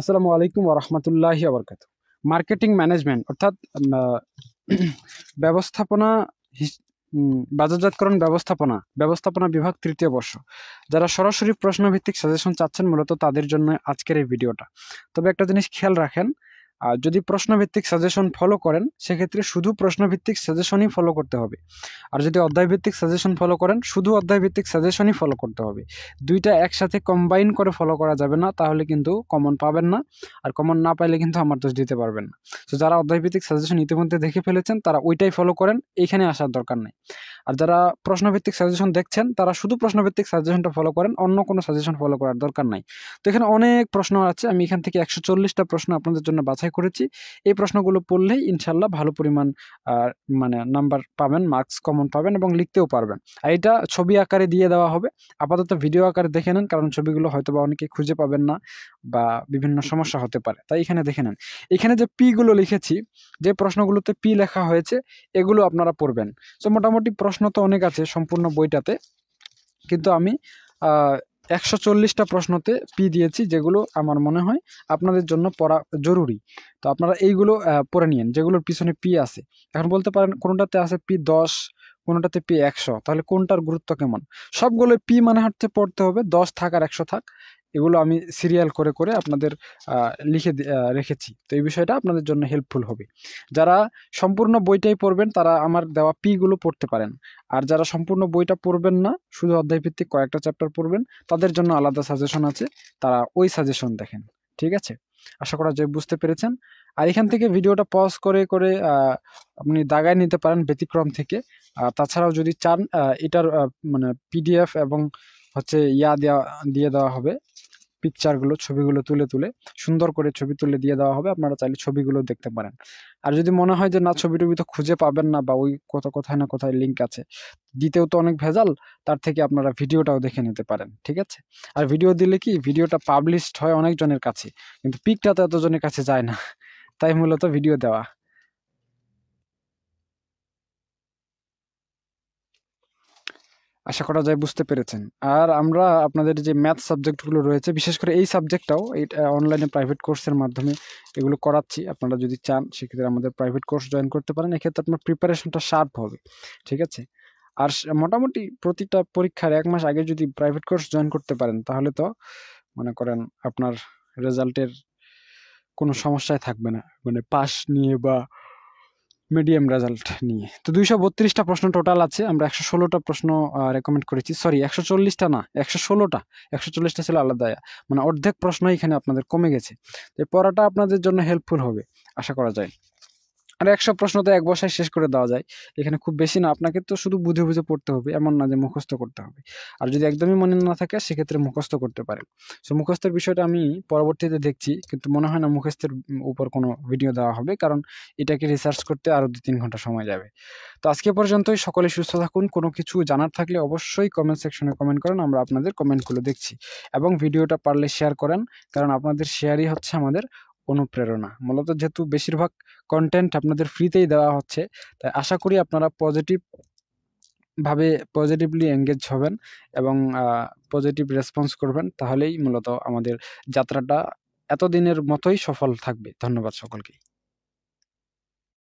আসসালামু আলাইকুম ওরহমতুল্লাহি আবরকাত মার্কেটিং ম্যানেজমেন্ট অর্থাৎ ব্যবস্থাপনা বাজারজাতকরণ ব্যবস্থাপনা ব্যবস্থাপনা বিভাগ তৃতীয় বর্ষ যারা সরাসরি প্রশ্নভিত্তিক সাজেশন চাচ্ছেন মূলত তাদের জন্য আজকের এই ভিডিওটা তবে একটা জিনিস খেয়াল রাখেন আর যদি প্রশ্নভিত্তিক সাজেশন ফলো করেন সেক্ষেত্রে শুধু প্রশ্নভিত্তিক সাজেশনই ফলো করতে হবে আর যদি অধ্যায়ভিত্তিক সাজেশন ফলো করেন শুধু অধ্যায়ভিত্তিক সাজেশনই ফলো করতে হবে দুইটা একসাথে কম্বাইন করে ফলো করা যাবে না তাহলে কিন্তু কমন পাবেন না আর কমন না পাইলে কিন্তু আমার দোষ দিতে পারবেন না তো যারা অধ্যায়ভিত্তিক সাজেশন ইতিমধ্যে দেখে ফেলেছেন তারা ওইটাই ফলো করেন এখানে আসার দরকার নেই আর যারা প্রশ্নভিত্তিক সাজেশন দেখছেন তারা শুধু প্রশ্নভিত্তিক সাজেশনটা ফলো করেন অন্য কোনো সাজেশন ফলো করার দরকার নাই তো এখানে অনেক প্রশ্ন আছে আমি এখান থেকে একশো চল্লিশটা প্রশ্ন আপনাদের জন্য বাছাই করেছি এই প্রশ্নগুলো পড়লেই ইনশাল্লাহ ভালো পরিমাণ মানে নাম্বার পাবেন মার্কস কমন পাবেন এবং লিখতেও পারবেন আর এটা ছবি আকারে দিয়ে দেওয়া হবে আপাতত ভিডিও আকারে দেখে নেন কারণ ছবিগুলো হয়তো বা অনেকে খুঁজে পাবেন না বা বিভিন্ন সমস্যা হতে পারে তাই এখানে দেখে নেন এখানে যে পিগুলো লিখেছি যে প্রশ্নগুলোতে পি লেখা হয়েছে এগুলো আপনারা পড়বেন তো মোটামুটি প্রশ্ন প্রশ্ন তো অনেক আছে সম্পূর্ণ বইটাতে কিন্তু আমি একশো চল্লিশটা প্রশ্নতে পি দিয়েছি যেগুলো আমার মনে হয় আপনাদের জন্য পড়া জরুরি তো আপনারা এইগুলো পড়ে নিয়েন যেগুলোর পিছনে পি আছে এখন বলতে পারেন কোনোটাতে আছে পি দশ কোনোটাতে পি একশো তাহলে কোনটার গুরুত্ব কেমন সবগুলো পি মানে হচ্ছে পড়তে হবে দশ থাক আর একশো থাক এগুলো আমি সিরিয়াল করে করে আপনাদের লিখে রেখেছি তো এই বিষয়টা আপনাদের জন্য হেল্পফুল হবে যারা সম্পূর্ণ বইটাই পড়বেন তারা আমার দেওয়া পিগুলো পড়তে পারেন আর যারা সম্পূর্ণ বইটা পড়বেন না শুধু অধ্যায়ভিত্তিক কয়েকটা চ্যাপ্টার পড়বেন তাদের জন্য আলাদা সাজেশন আছে তারা ওই সাজেশন দেখেন ঠিক আছে আশা করা যায় বুঝতে পেরেছেন আর এখান থেকে ভিডিওটা পজ করে করে আপনি দাগায় নিতে পারেন ব্যতিক্রম থেকে আর তাছাড়াও যদি চান এটার মানে পিডিএফ এবং হচ্ছে ইয়া দেওয়া দিয়ে দেওয়া হবে পিকচারগুলো ছবিগুলো তুলে তুলে সুন্দর করে ছবি তুলে দিয়ে দেওয়া হবে আপনারা চাইলে ছবিগুলো দেখতে পারেন আর যদি মনে হয় যে না ছবি টবি তো খুঁজে পাবেন না বা ওই কত কোথায় না কোথায় লিঙ্ক আছে দিতেও তো অনেক ভেজাল তার থেকে আপনারা ভিডিওটাও দেখে নিতে পারেন ঠিক আছে আর ভিডিও দিলে কি ভিডিওটা পাবলিশড হয় অনেকজনের কাছে কিন্তু পিকটা তো এতজনের কাছে যায় না তাই মূলত ভিডিও দেওয়া আশা করা যায় বুঝতে পেরেছেন আর আমরা আপনাদের যে ম্যাথ সাবজেক্টগুলো রয়েছে বিশেষ করে এই সাবজেক্টটাও এই অনলাইনে প্রাইভেট কোর্সের মাধ্যমে এগুলো করাচ্ছি আপনারা যদি চান সেক্ষেত্রে আমাদের প্রাইভেট কোর্স জয়েন করতে পারেন এক্ষেত্রে আপনার প্রিপারেশনটা শার্প হবে ঠিক আছে আর মোটামুটি প্রতিটা পরীক্ষার এক মাস আগে যদি প্রাইভেট কোর্স জয়েন করতে পারেন তাহলে তো মনে করেন আপনার রেজাল্টের কোনো সমস্যায় থাকবে না মানে পাস নিয়ে বা মিডিয়াম রেজাল্ট নিয়ে তো দুইশো বত্রিশটা প্রশ্ন টোটাল আছে আমরা একশো ষোলোটা প্রশ্ন রেকমেন্ড করেছি সরি একশো চল্লিশটা না একশো ষোলোটা একশো চল্লিশটা ছিল আলাদা মানে অর্ধেক প্রশ্ন এখানে আপনাদের কমে গেছে তো পড়াটা আপনাদের জন্য হেল্পফুল হবে আশা করা যায় আর একশো প্রশ্ন তো এক বসায় শেষ করে দেওয়া যায় এখানে খুব বেশি না আপনাকে তো শুধু বুঝে বুঝে পড়তে হবে এমন না যে মুখস্থ করতে হবে আর যদি একদমই মনে না থাকে সেক্ষেত্রে মুখস্থ করতে পারেন সো মুখস্থের বিষয়টা আমি পরবর্তীতে দেখছি কিন্তু মনে হয় না মুখস্থের উপর কোনো ভিডিও দেওয়া হবে কারণ এটাকে রিসার্চ করতে আরও দু তিন ঘন্টা সময় যাবে তো আজকে পর্যন্তই সকলে সুস্থ থাকুন কোনো কিছু জানার থাকলে অবশ্যই কমেন্ট সেকশনে কমেন্ট করেন আমরা আপনাদের কমেন্টগুলো দেখছি এবং ভিডিওটা পারলে শেয়ার করেন কারণ আপনাদের শেয়ারই হচ্ছে আমাদের অনুপ্রেরণা মূলত যেহেতু বেশিরভাগ কন্টেন্ট আপনাদের ফ্রিতেই দেওয়া হচ্ছে তাই আশা করি আপনারা পজিটিভ ভাবে পজিটিভলি এঙ্গেজ হবেন এবং পজিটিভ রেসপন্স করবেন তাহলেই মূলত আমাদের যাত্রাটা এতদিনের মতোই সফল থাকবে ধন্যবাদ সকলকেই